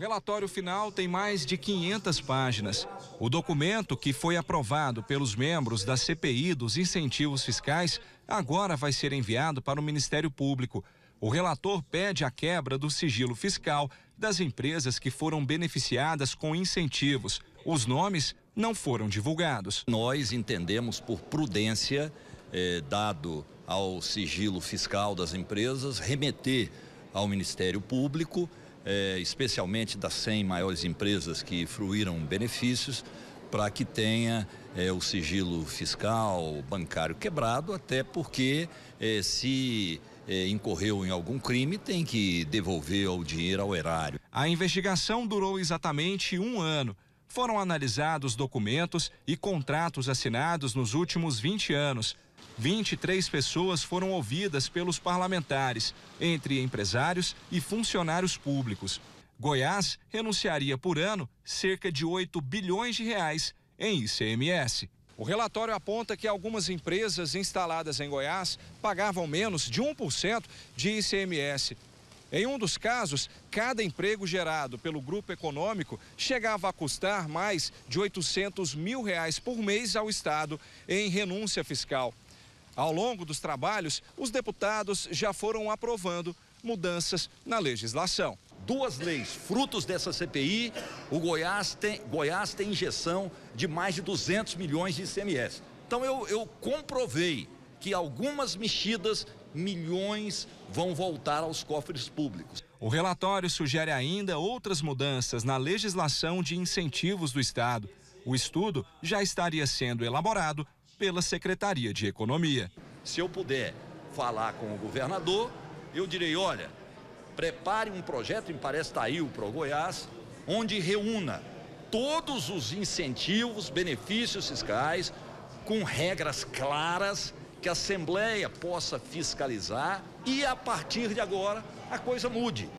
Relatório final tem mais de 500 páginas. O documento, que foi aprovado pelos membros da CPI dos incentivos fiscais, agora vai ser enviado para o Ministério Público. O relator pede a quebra do sigilo fiscal das empresas que foram beneficiadas com incentivos. Os nomes não foram divulgados. Nós entendemos por prudência, eh, dado ao sigilo fiscal das empresas, remeter ao Ministério Público é, especialmente das 100 maiores empresas que fruíram benefícios, para que tenha é, o sigilo fiscal, bancário quebrado, até porque é, se é, incorreu em algum crime tem que devolver o dinheiro ao erário. A investigação durou exatamente um ano. Foram analisados documentos e contratos assinados nos últimos 20 anos. 23 pessoas foram ouvidas pelos parlamentares, entre empresários e funcionários públicos. Goiás renunciaria por ano cerca de 8 bilhões de reais em ICMS. O relatório aponta que algumas empresas instaladas em Goiás pagavam menos de 1% de ICMS. Em um dos casos, cada emprego gerado pelo grupo econômico chegava a custar mais de 800 mil reais por mês ao Estado em renúncia fiscal. Ao longo dos trabalhos, os deputados já foram aprovando mudanças na legislação. Duas leis, frutos dessa CPI, o Goiás tem, Goiás tem injeção de mais de 200 milhões de ICMS. Então eu, eu comprovei que algumas mexidas, milhões vão voltar aos cofres públicos. O relatório sugere ainda outras mudanças na legislação de incentivos do Estado. O estudo já estaria sendo elaborado pela Secretaria de Economia. Se eu puder falar com o governador, eu direi: olha, prepare um projeto, me parece está aí o Pro Goiás, onde reúna todos os incentivos, benefícios fiscais, com regras claras que a Assembleia possa fiscalizar e a partir de agora a coisa mude.